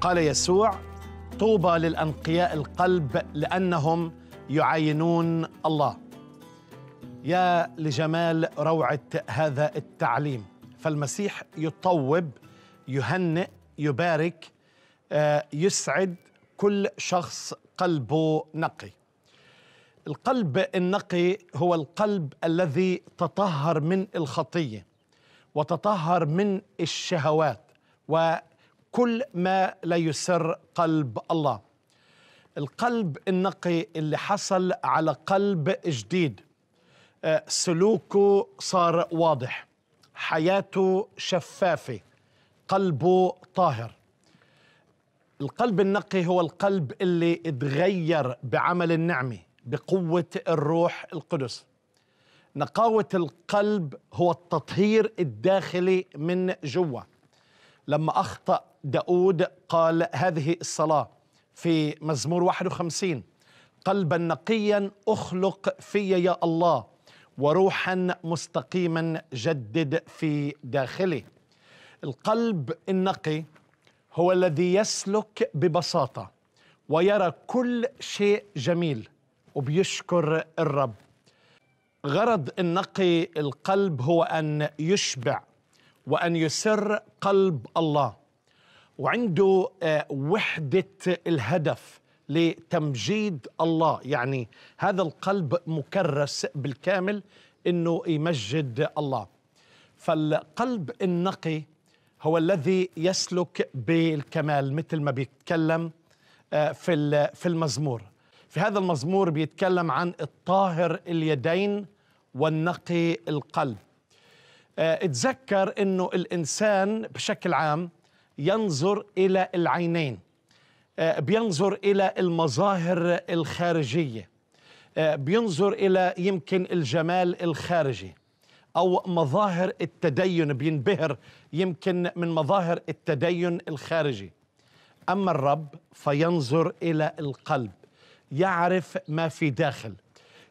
قال يسوع طوبى للانقياء القلب لانهم يعينون الله يا لجمال روعه هذا التعليم فالمسيح يطوب يهنئ يبارك آه، يسعد كل شخص قلبه نقي القلب النقي هو القلب الذي تطهر من الخطيه وتطهر من الشهوات و كل ما لا يسر قلب الله القلب النقي اللي حصل على قلب جديد آه، سلوكه صار واضح حياته شفافه قلبه طاهر القلب النقي هو القلب اللي اتغير بعمل النعمه بقوه الروح القدس نقاوه القلب هو التطهير الداخلي من جوا لما اخطا داود قال هذه الصلاة في مزمور 51 قلبا نقيا أخلق في يا الله وروحا مستقيما جدد في داخلي القلب النقي هو الذي يسلك ببساطة ويرى كل شيء جميل وبيشكر الرب غرض النقي القلب هو أن يشبع وأن يسر قلب الله وعنده آه، وحدة الهدف لتمجيد الله يعني هذا القلب مكرس بالكامل انه يمجد الله فالقلب النقي هو الذي يسلك بالكمال مثل ما بيتكلم آه، في في المزمور في هذا المزمور بيتكلم عن الطاهر اليدين والنقي القلب آه، اتذكر انه الانسان بشكل عام ينظر إلى العينين آه، بينظر إلى المظاهر الخارجية آه، بينظر إلى يمكن الجمال الخارجي أو مظاهر التدين بينبهر يمكن من مظاهر التدين الخارجي أما الرب فينظر إلى القلب يعرف ما في داخل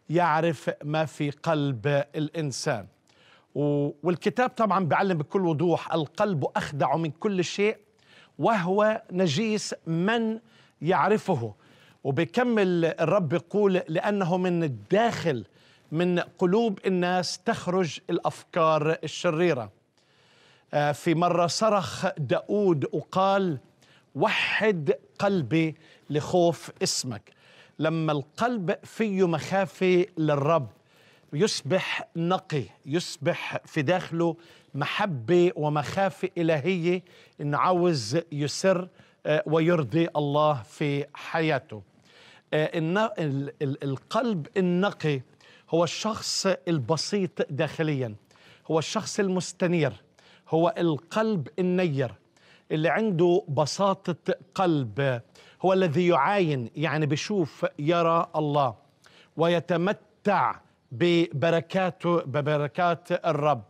يعرف ما في قلب الإنسان والكتاب طبعا بيعلم بكل وضوح القلب أخدع من كل شيء وهو نجيس من يعرفه وبيكمل الرب يقول لأنه من الداخل من قلوب الناس تخرج الأفكار الشريرة آه، في مرة صرخ داود وقال وحد قلبي لخوف اسمك لما القلب فيه مخافة للرب يصبح نقي يصبح في داخله محبة ومخافة إلهية إنه عاوز يسر آه، ويرضي الله في حياته آه، القلب النقي هو الشخص البسيط داخليا هو الشخص المستنير هو القلب النير اللي عنده بساطة قلب هو الذي يعاين يعني بشوف يرى الله ويتمتع ببركات ببركات الرب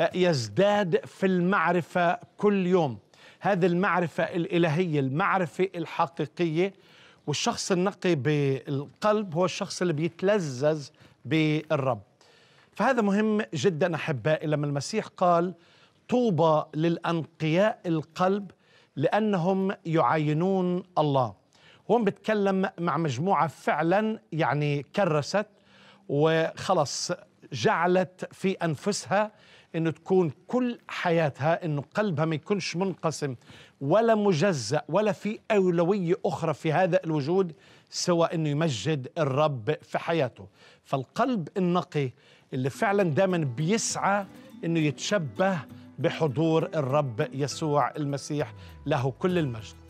أه، يزداد في المعرفة كل يوم هذه المعرفة الإلهية المعرفة الحقيقية والشخص النقي بالقلب هو الشخص اللي بيتلذذ بالرب فهذا مهم جدا أحبائي لما المسيح قال طوبى للأنقياء القلب لأنهم يعينون الله هون بتكلم مع مجموعة فعلا يعني كرست وخلص جعلت في أنفسها أنه تكون كل حياتها أنه قلبها ما يكونش منقسم ولا مجزأ ولا في أولوية أخرى في هذا الوجود سوى أنه يمجد الرب في حياته فالقلب النقي اللي فعلا دائما بيسعى أنه يتشبه بحضور الرب يسوع المسيح له كل المجد